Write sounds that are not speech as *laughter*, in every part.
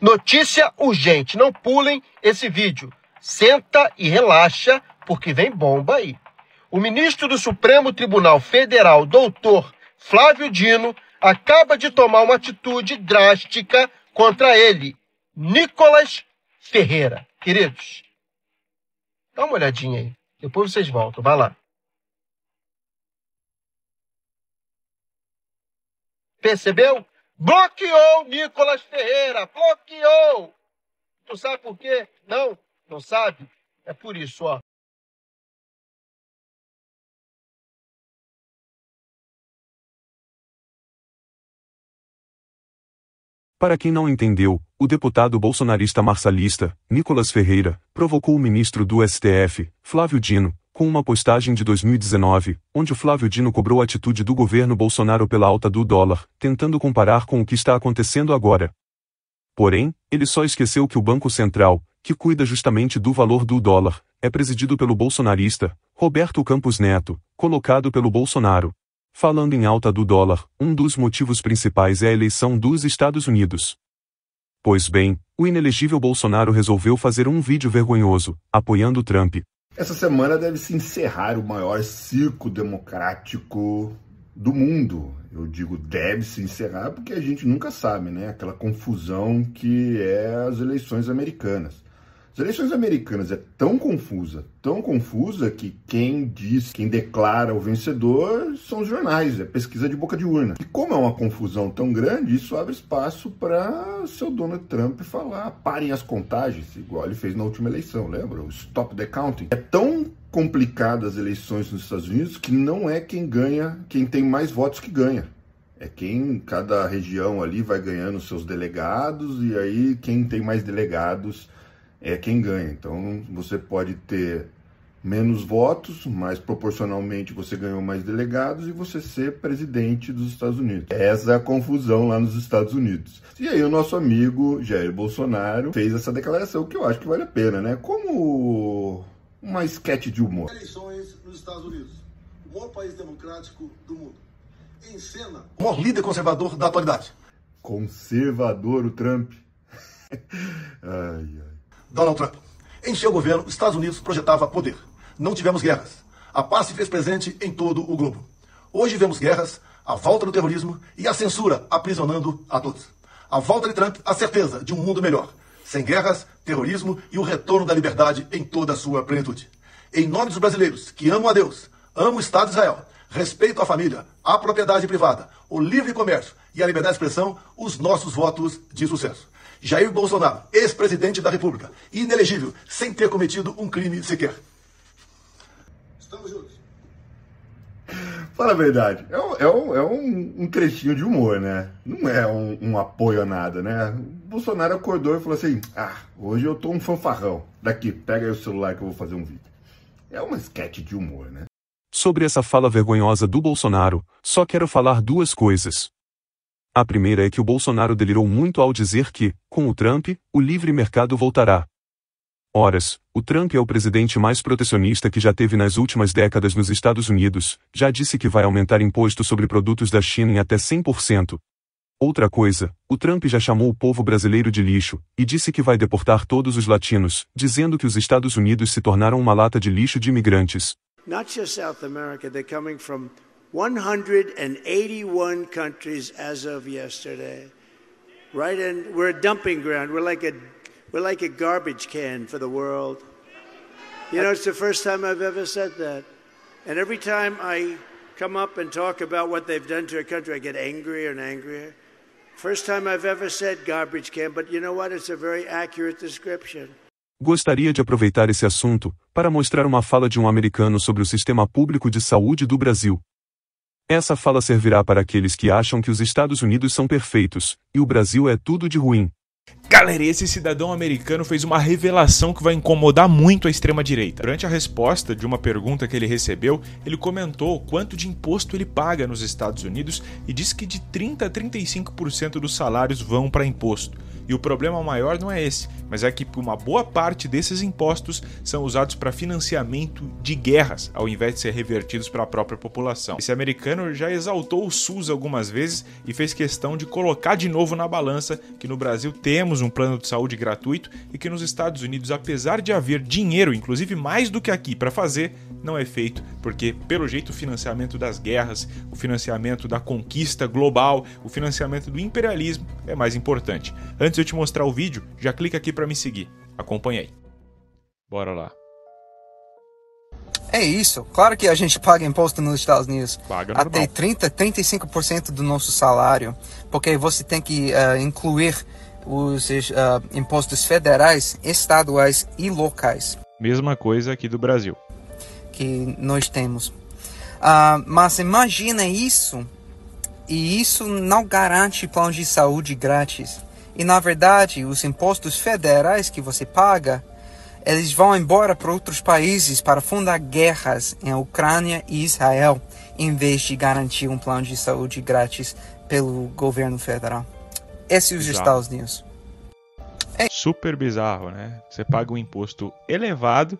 Notícia urgente, não pulem esse vídeo. Senta e relaxa, porque vem bomba aí. O ministro do Supremo Tribunal Federal, doutor Flávio Dino, acaba de tomar uma atitude drástica contra ele, Nicolas Ferreira. Queridos, dá uma olhadinha aí. Depois vocês voltam, vai lá. Percebeu? Bloqueou Nicolas Ferreira. Bloqueou. Não. Tu sabe por quê? Não, não sabe? É por isso, ó. Para quem não entendeu, o deputado bolsonarista marcialista, Nicolas Ferreira, provocou o ministro do STF, Flávio Dino, com uma postagem de 2019, onde o Flávio Dino cobrou a atitude do governo Bolsonaro pela alta do dólar, tentando comparar com o que está acontecendo agora. Porém, ele só esqueceu que o Banco Central, que cuida justamente do valor do dólar, é presidido pelo bolsonarista, Roberto Campos Neto, colocado pelo Bolsonaro. Falando em alta do dólar, um dos motivos principais é a eleição dos Estados Unidos. Pois bem, o inelegível Bolsonaro resolveu fazer um vídeo vergonhoso, apoiando Trump. Essa semana deve se encerrar o maior circo democrático do mundo. Eu digo deve se encerrar porque a gente nunca sabe, né? Aquela confusão que é as eleições americanas. As eleições americanas é tão confusa, tão confusa que quem diz, quem declara o vencedor são os jornais, é pesquisa de boca de urna. E como é uma confusão tão grande, isso abre espaço para seu Donald Trump falar, parem as contagens, igual ele fez na última eleição, lembra? O stop the counting. É tão complicada as eleições nos Estados Unidos que não é quem ganha, quem tem mais votos que ganha. É quem cada região ali vai ganhando seus delegados e aí quem tem mais delegados é quem ganha. Então você pode ter menos votos, mas proporcionalmente você ganhou mais delegados e você ser presidente dos Estados Unidos. Essa é a confusão lá nos Estados Unidos. E aí o nosso amigo Jair Bolsonaro fez essa declaração que eu acho que vale a pena, né? Como uma esquete de humor. Eleições nos Estados Unidos, o maior país democrático do mundo. Em cena, o maior líder conservador da atualidade. Conservador o Trump. *laughs* ai, ai. Donald Trump. Em seu governo, os Estados Unidos projetava poder. Não tivemos guerras. A paz se fez presente em todo o globo. Hoje vemos guerras, a volta do terrorismo e a censura aprisionando a todos. A volta de Trump, a certeza de um mundo melhor sem guerras, terrorismo e o retorno da liberdade em toda a sua plenitude. Em nome dos brasileiros que amam a Deus, amam o Estado de Israel, respeito à família, à propriedade privada, o livre comércio e a liberdade de expressão, os nossos votos de sucesso. Jair Bolsonaro, ex-presidente da República, inelegível, sem ter cometido um crime sequer. Estamos juntos. Fala a verdade, é um, é um, é um, um trechinho de humor, né? Não é um, um, apoio a nada, né? O Bolsonaro acordou e falou assim: Ah, hoje eu tô um fanfarrão. Daqui, pega aí o celular que eu vou fazer um vídeo. É uma esquete de humor, né? Sobre essa fala vergonhosa do Bolsonaro, só quero falar duas coisas. A primeira é que o Bolsonaro delirou muito ao dizer que, com o Trump, o livre mercado voltará. Horas, o Trump é o presidente mais protecionista que já teve nas últimas décadas nos Estados Unidos, já disse que vai aumentar imposto sobre produtos da China em até 100%. Outra coisa, o Trump já chamou o povo brasileiro de lixo e disse que vai deportar todos os latinos, dizendo que os Estados Unidos se tornaram uma lata de lixo de imigrantes. Não só South America, they're coming from 181 countries as of yesterday. Right and we're a dumping ground. We're like a We're like a garbage can for the world. You know, it's the first time I've ever said that. And every time I come up and talk about what they've done to our country, I get angrier and angrier. First time I've ever said garbage can, but you know what? It's a very accurate description. Gostaria de aproveitar esse assunto para mostrar uma fala de um americano sobre o sistema público de saúde do Brasil. Essa fala servirá para aqueles que acham que os Estados Unidos são perfeitos e o Brasil é tudo de ruim. Galera, esse cidadão americano fez uma revelação que vai incomodar muito a extrema-direita. Durante a resposta de uma pergunta que ele recebeu, ele comentou quanto de imposto ele paga nos Estados Unidos e diz que de 30 a 35% dos salários vão para imposto. E o problema maior não é esse, mas é que uma boa parte desses impostos são usados para financiamento de guerras, ao invés de ser revertidos para a própria população. Esse americano já exaltou o SUS algumas vezes e fez questão de colocar de novo na balança que no Brasil temos um plano de saúde gratuito e que nos Estados Unidos, apesar de haver dinheiro, inclusive mais do que aqui, para fazer, não é feito, porque pelo jeito o financiamento das guerras, o financiamento da conquista global, o financiamento do imperialismo é mais importante. Antes de eu te mostrar o vídeo, já clica aqui para me seguir. Acompanha aí. Bora lá. É isso. Claro que a gente paga imposto nos Estados Unidos. Paga Até 30, 35% do nosso salário, porque você tem que uh, incluir os uh, impostos federais, estaduais e locais. Mesma coisa aqui do Brasil. Que nós temos. Uh, mas imagina isso, e isso não garante plano de saúde grátis. E na verdade, os impostos federais que você paga, eles vão embora para outros países para fundar guerras em Ucrânia e Israel, em vez de garantir um plano de saúde grátis pelo governo federal. esses são é os Estados Unidos. É. Super bizarro, né? Você paga um imposto elevado,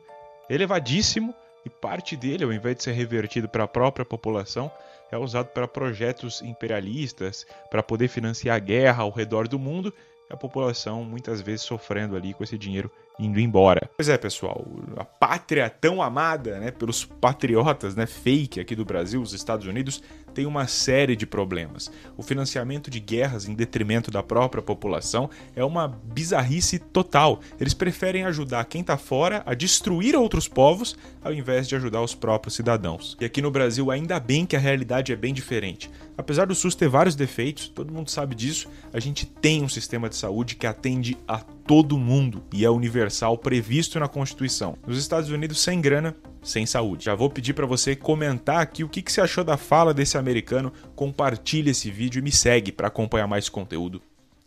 elevadíssimo, e parte dele, ao invés de ser revertido para a própria população, é usado para projetos imperialistas, para poder financiar a guerra ao redor do mundo, a população muitas vezes sofrendo ali com esse dinheiro indo embora. Pois é, pessoal, a pátria tão amada, né, pelos patriotas, né, fake aqui do Brasil, os Estados Unidos, tem uma série de problemas. O financiamento de guerras em detrimento da própria população é uma bizarrice total. Eles preferem ajudar quem tá fora a destruir outros povos ao invés de ajudar os próprios cidadãos. E aqui no Brasil, ainda bem que a realidade é bem diferente. Apesar do SUS ter vários defeitos, todo mundo sabe disso, a gente tem um sistema de saúde que atende a todo mundo e é universal universal previsto na Constituição. Nos Estados Unidos, sem grana, sem saúde. Já vou pedir para você comentar aqui o que, que você achou da fala desse americano, Compartilhe esse vídeo e me segue para acompanhar mais conteúdo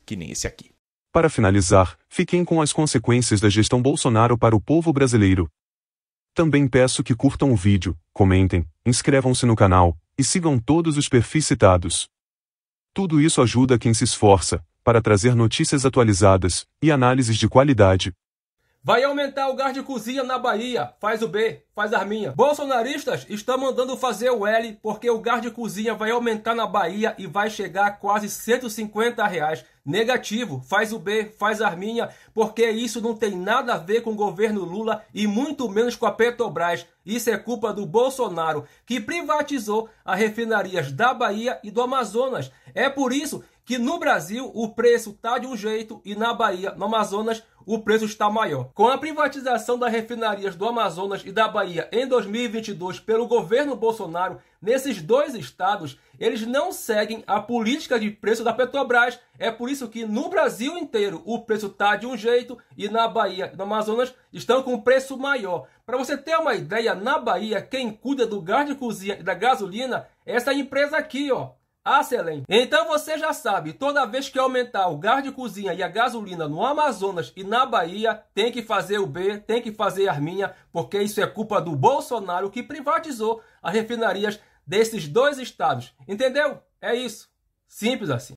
que nem esse aqui. Para finalizar, fiquem com as consequências da gestão Bolsonaro para o povo brasileiro. Também peço que curtam o vídeo, comentem, inscrevam-se no canal e sigam todos os perfis citados. Tudo isso ajuda quem se esforça para trazer notícias atualizadas e análises de qualidade. Vai aumentar o gás de cozinha na Bahia. Faz o B, faz a arminha. Bolsonaristas estão mandando fazer o L porque o gás de cozinha vai aumentar na Bahia e vai chegar a quase 150 reais. Negativo, faz o B, faz a arminha, porque isso não tem nada a ver com o governo Lula e muito menos com a Petrobras. Isso é culpa do Bolsonaro, que privatizou as refinarias da Bahia e do Amazonas. É por isso que no Brasil o preço está de um jeito e na Bahia, no Amazonas, o preço está maior. Com a privatização das refinarias do Amazonas e da Bahia em 2022 pelo governo Bolsonaro, nesses dois estados, eles não seguem a política de preço da Petrobras. É por isso que no Brasil inteiro o preço está de um jeito e na Bahia e no Amazonas estão com um preço maior. Para você ter uma ideia, na Bahia, quem cuida do gás de cozinha e da gasolina é essa empresa aqui, ó, Acelém. Ah, então você já sabe, toda vez que aumentar o gás de cozinha e a gasolina no Amazonas e na Bahia, tem que fazer o B, tem que fazer a Arminha, porque isso é culpa do Bolsonaro que privatizou as refinarias desses dois estados. Entendeu? É isso. Simples assim.